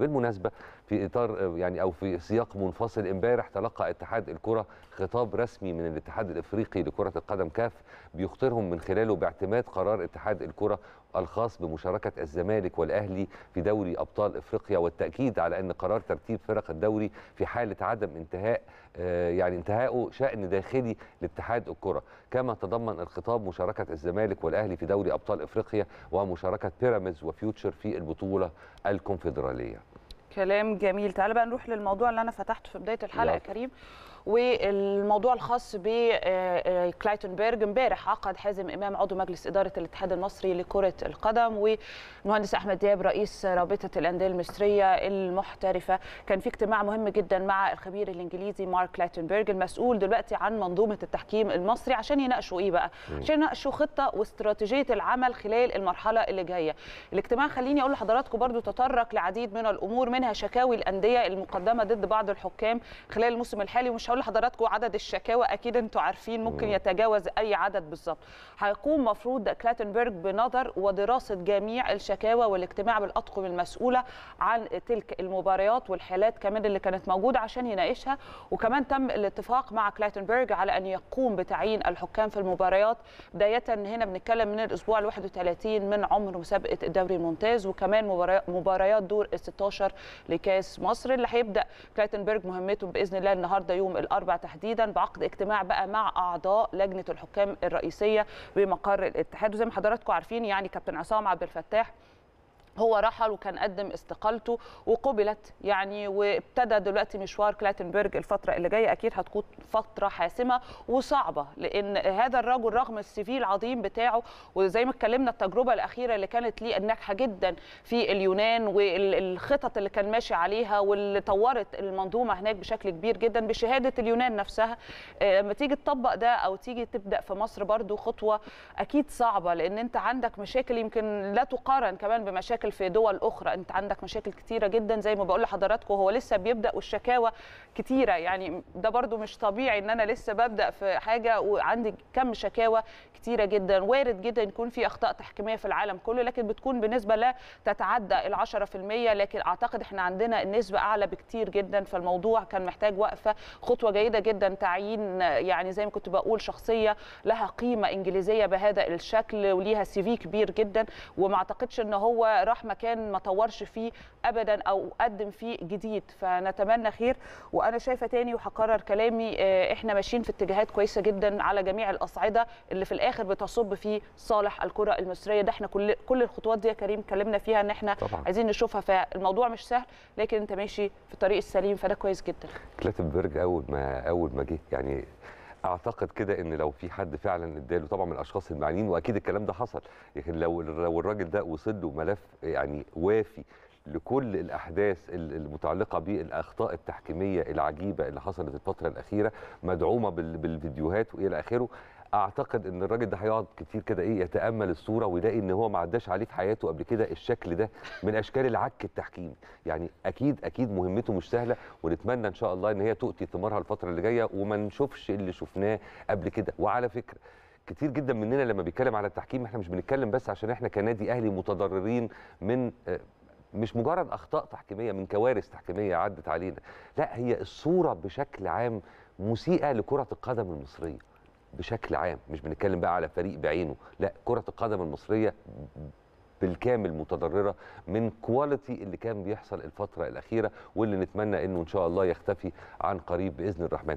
بالمناسبه في اطار يعني او في سياق منفصل امبارح تلقى اتحاد الكره خطاب رسمي من الاتحاد الافريقي لكره القدم كاف بيخطرهم من خلاله باعتماد قرار اتحاد الكره الخاص بمشاركه الزمالك والاهلي في دوري ابطال افريقيا والتاكيد على ان قرار ترتيب فرق الدوري في حاله عدم انتهاء آه، يعني انتهائه شان داخلي لاتحاد الكره كما تضمن الخطاب مشاركه الزمالك والاهلي في دوري ابطال افريقيا ومشاركه بيراميدز وفيوتشر في البطوله الكونفدراليه كلام جميل تعال بقى نروح للموضوع اللي انا فتحته في بدايه الحلقه يا كريم والموضوع الخاص بكلايتنبرج آه، آه، امبارح عقد حازم امام عضو مجلس اداره الاتحاد المصري لكره القدم والمهندس احمد دياب رئيس رابطه الانديه المصريه المحترفه كان في اجتماع مهم جدا مع الخبير الانجليزي مارك كلايتنبرج المسؤول دلوقتي عن منظومه التحكيم المصري عشان يناقشوا ايه بقى عشان يناقشوا خطه واستراتيجيه العمل خلال المرحله اللي جايه الاجتماع خليني اقول لحضراتكم برضو تطرق لعديد من الامور منها شكاوي الانديه المقدمه ضد بعض الحكام خلال الموسم الحالي ومش هقول لحضراتكم عدد الشكاوى اكيد انتم عارفين ممكن يتجاوز اي عدد بالظبط هيقوم مفروض كلاتنبرج بنظر ودراسه جميع الشكاوى والاجتماع بالاطقم المسؤوله عن تلك المباريات والحالات كمان اللي كانت موجوده عشان يناقشها وكمان تم الاتفاق مع كلاتنبرج على ان يقوم بتعيين الحكام في المباريات بدايه هنا بنتكلم من الاسبوع ال 31 من عمر مسابقه الدوري الممتاز وكمان مباريات دور ال 16 لكاس مصر اللي هيبدا كلاتنبرج مهمته باذن الله النهارده يوم الاربع تحديدا بعقد اجتماع بقى مع اعضاء لجنه الحكام الرئيسيه بمقر الاتحاد وزي ما حضراتكم عارفين يعني كابتن عصام عبد الفتاح هو رحل وكان قدم استقالته وقبلت يعني وابتدى دلوقتي مشوار كلاتنبرج الفتره اللي جايه اكيد هتكون فتره حاسمه وصعبه لان هذا الرجل رغم السي في العظيم بتاعه وزي ما اتكلمنا التجربه الاخيره اللي كانت ليه ناجحه جدا في اليونان والخطط اللي كان ماشي عليها واللي طورت المنظومه هناك بشكل كبير جدا بشهاده اليونان نفسها لما آه، تيجي تطبق ده او تيجي تبدا في مصر برضو خطوه اكيد صعبه لان انت عندك مشاكل يمكن لا تقارن كمان بمشاكل مشاكل في دول اخرى انت عندك مشاكل كتيره جدا زي ما بقول لحضراتكم هو لسه بيبدا والشكاوى كتيره يعني ده برده مش طبيعي ان انا لسه ببدا في حاجه وعندي كم شكاوى كتيره جدا وارد جدا يكون في اخطاء تحكيميه في العالم كله لكن بتكون بنسبه لا تتعدى ال 10% لكن اعتقد احنا عندنا النسبه اعلى بكتير جدا فالموضوع كان محتاج وقفه خطوه جيده جدا تعيين يعني زي ما كنت بقول شخصيه لها قيمه انجليزيه بهذا الشكل وليها سي في كبير جدا وما اعتقدش ان هو راح مكان ما طورش فيه ابدا او قدم فيه جديد فنتمنى خير وانا شايفه تاني وهكرر كلامي آه، احنا ماشيين في اتجاهات كويسه جدا على جميع الاصعده اللي في الاخر بتصب في صالح الكره المصريه ده احنا كل كل الخطوات دي يا كريم اتكلمنا فيها ان احنا طبعا. عايزين نشوفها فالموضوع مش سهل لكن انت ماشي في الطريق السليم فده كويس جدا كلاتنبرج اول ما اول ما جه يعني اعتقد كده ان لو في حد فعلا اداله طبعا من الاشخاص المعنيين واكيد الكلام ده حصل لكن لو لو الراجل ده وصل له ملف يعني وافي لكل الاحداث المتعلقه بالاخطاء التحكيميه العجيبه اللي حصلت الفتره الاخيره مدعومه بالفيديوهات والى اخره اعتقد ان الراجل ده هيقعد كتير كده ايه يتامل الصوره ويلاقي ان هو ما عداش عليه في حياته قبل كده الشكل ده من اشكال العك التحكيمي يعني اكيد اكيد مهمته مش سهله ونتمنى ان شاء الله ان هي تؤتي ثمارها الفتره اللي جايه وما نشوفش اللي شفناه قبل كده وعلى فكره كتير جدا مننا لما بيتكلم على التحكيم احنا مش بنتكلم بس عشان احنا كنادي اهلي متضررين من آه، مش مجرد اخطاء تحكيميه من كوارث تحكيميه عدت علينا لا هي الصوره بشكل عام مسيئه لكره القدم المصريه بشكل عام مش بنتكلم بقى على فريق بعينه لا كره القدم المصريه بالكامل متضرره من كواليتي اللي كان بيحصل الفتره الاخيره واللي نتمنى انه ان شاء الله يختفي عن قريب باذن الرحمن